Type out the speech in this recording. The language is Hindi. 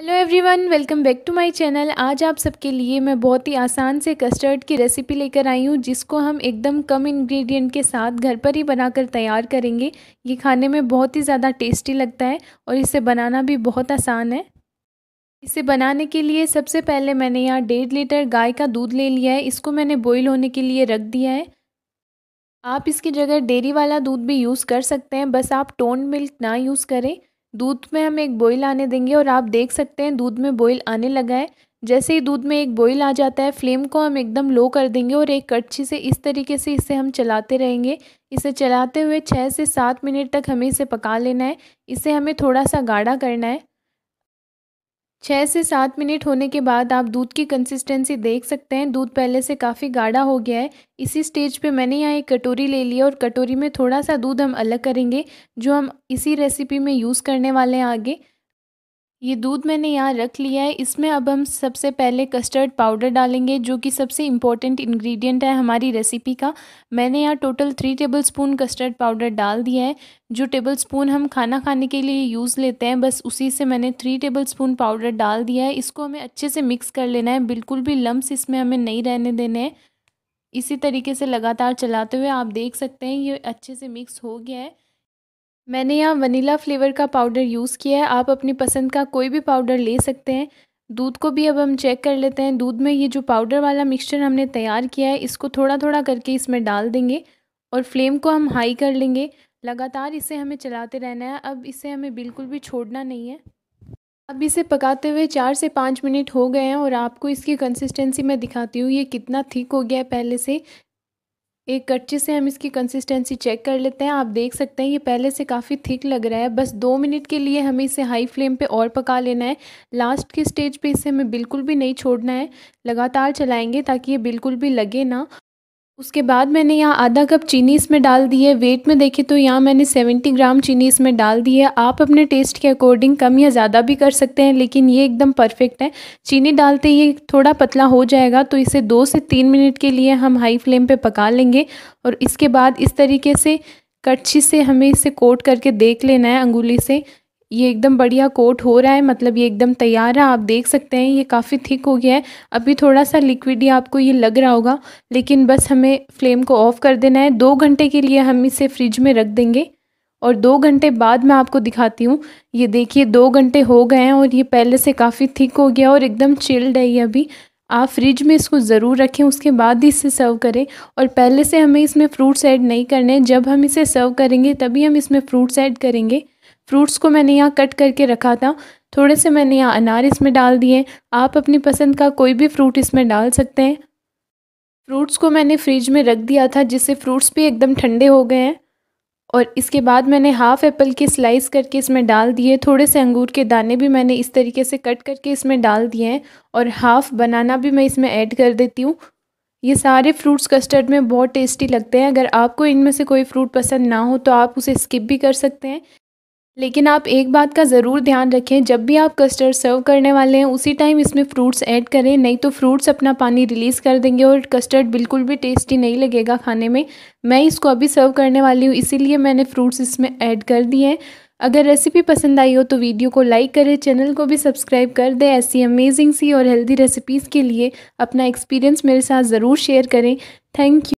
hello everyone welcome back to my channel आज आप सबके लिए मैं बहुत ही आसान से कस्टर्ड की रेसिपी लेकर आई हूँ जिसको हम एकदम कम इंग्रेडिएंट के साथ घर पर ही बनाकर तैयार करेंगे ये खाने में बहुत ही ज़्यादा टेस्टी लगता है और इसे बनाना भी बहुत आसान है इसे बनाने के लिए सबसे पहले मैंने यहाँ डेढ़ लीटर गाय का दूध ले लिया है इसको मैंने बॉयल होने के लिए रख दिया है आप इसकी जगह डेयरी वाला दूध भी यूज़ कर सकते हैं बस आप टोन मिल्क ना यूज़ करें दूध में हम एक बॉईल आने देंगे और आप देख सकते हैं दूध में बॉईल आने लगा है जैसे ही दूध में एक बॉईल आ जाता है फ्लेम को हम एकदम लो कर देंगे और एक कड़छी से इस तरीके से इसे हम चलाते रहेंगे इसे चलाते हुए छः से सात मिनट तक हमें इसे पका लेना है इसे हमें थोड़ा सा गाढ़ा करना है छः से सात मिनट होने के बाद आप दूध की कंसिस्टेंसी देख सकते हैं दूध पहले से काफ़ी गाढ़ा हो गया है इसी स्टेज पे मैंने यहाँ एक कटोरी ले ली है और कटोरी में थोड़ा सा दूध हम अलग करेंगे जो हम इसी रेसिपी में यूज़ करने वाले हैं आगे ये दूध मैंने यहाँ रख लिया है इसमें अब हम सबसे पहले कस्टर्ड पाउडर डालेंगे जो कि सबसे इम्पॉर्टेंट इंग्रेडिएंट है हमारी रेसिपी का मैंने यहाँ total three tablespoon custard powder डाल दिया है जो टेबलस्पून हम खाना खाने के लिए यूज़ लेते हैं बस उसी से मैंने थ्री टेबलस्पून पाउडर डाल दिया है इसको हमें अच्छे से मिक्स कर लेना है बिल्कुल भी लम्ब इसमें हमें नहीं रहने देने हैं इसी तरीके से लगातार चलाते हुए आप देख सकते हैं ये अच्छे से मिक्स हो गया है मैंने यहाँ वनीला फ़्लेवर का पाउडर यूज़ किया है आप अपनी पसंद का कोई भी पाउडर ले सकते हैं दूध को भी अब हम चेक कर लेते हैं दूध में ये जो पाउडर वाला मिक्सचर हमने तैयार किया है इसको थोड़ा थोड़ा करके इसमें डाल देंगे और फ्लेम को हम हाई कर लेंगे लगातार इसे हमें चलाते रहना है अब इसे हमें बिल्कुल भी छोड़ना नहीं है अब इसे पकाते हुए चार से पाँच मिनट हो गए हैं और आपको इसकी कंसिस्टेंसी मैं दिखाती हूँ ये कितना थिक हो गया है पहले से एक कच्चे से हम इसकी कंसिस्टेंसी चेक कर लेते हैं आप देख सकते हैं ये पहले से काफ़ी थिक लग रहा है बस दो मिनट के लिए हमें इसे हाई फ्लेम पे और पका लेना है लास्ट के स्टेज पे इसे हमें बिल्कुल भी नहीं छोड़ना है लगातार चलाएंगे ताकि ये बिल्कुल भी लगे ना उसके बाद मैंने यहाँ आधा कप चीनी इसमें डाल दी है वेट में देखें तो यहाँ मैंने 70 ग्राम चीनी इसमें डाल दी है आप अपने टेस्ट के अकॉर्डिंग कम या ज़्यादा भी कर सकते हैं लेकिन ये एकदम परफेक्ट है चीनी डालते ही थोड़ा पतला हो जाएगा तो इसे दो से तीन मिनट के लिए हम हाई फ्लेम पर पका लेंगे और इसके बाद इस तरीके से कच्छी से हमें इसे कोट करके देख लेना है अंगुली से ये एकदम बढ़िया कोट हो रहा है मतलब ये एकदम तैयार है आप देख सकते हैं ये काफ़ी थिक हो गया है अभी थोड़ा सा लिक्विड ही आपको ये लग रहा होगा लेकिन बस हमें फ्लेम को ऑफ़ कर देना है दो घंटे के लिए हम इसे फ्रिज में रख देंगे और दो घंटे बाद मैं आपको दिखाती हूँ ये देखिए दो घंटे हो गए हैं और ये पहले से काफ़ी थिक हो गया और एकदम चिल्ड है ये अभी आप फ्रिज में इसको ज़रूर रखें उसके बाद ही इसे सर्व करें और पहले से हमें इसमें फ्रूट्स ऐड नहीं करने जब हम इसे सर्व करेंगे तभी हम इसमें फ्रूट्स ऐड करेंगे फ्रूट्स को मैंने यहाँ कट करके रखा था थोड़े से मैंने यहाँ अनार इसमें डाल दिए आप अपनी पसंद का कोई भी फ्रूट इसमें डाल सकते हैं फ्रूट्स को मैंने फ्रिज में रख दिया था जिससे फ्रूट्स भी एकदम ठंडे हो गए हैं और इसके बाद मैंने हाफ़ एप्पल के स्लाइस करके इसमें डाल दिए थोड़े से अंगूर के दाने भी मैंने इस तरीके से कट करके इसमें डाल दिए हैं और हाफ़ बनाना भी मैं इसमें ऐड कर देती हूँ ये सारे फ्रूट्स कस्टर्ड में बहुत टेस्टी लगते हैं अगर आपको इनमें से कोई फ्रूट पसंद ना हो तो आप उसे स्किप भी कर सकते हैं लेकिन आप एक बात का ज़रूर ध्यान रखें जब भी आप कस्टर्ड सर्व करने वाले हैं उसी टाइम इसमें फ्रूट्स ऐड करें नहीं तो फ्रूट्स अपना पानी रिलीज़ कर देंगे और कस्टर्ड बिल्कुल भी टेस्टी नहीं लगेगा खाने में मैं इसको अभी सर्व करने वाली हूँ इसीलिए मैंने फ्रूट्स इसमें ऐड कर दिए हैं अगर रेसिपी पसंद आई हो तो वीडियो को लाइक करें चैनल को भी सब्सक्राइब कर दें ऐसी अमेजिंग सी और हेल्दी रेसिपीज़ के लिए अपना एक्सपीरियंस मेरे साथ ज़रूर शेयर करें थैंक यू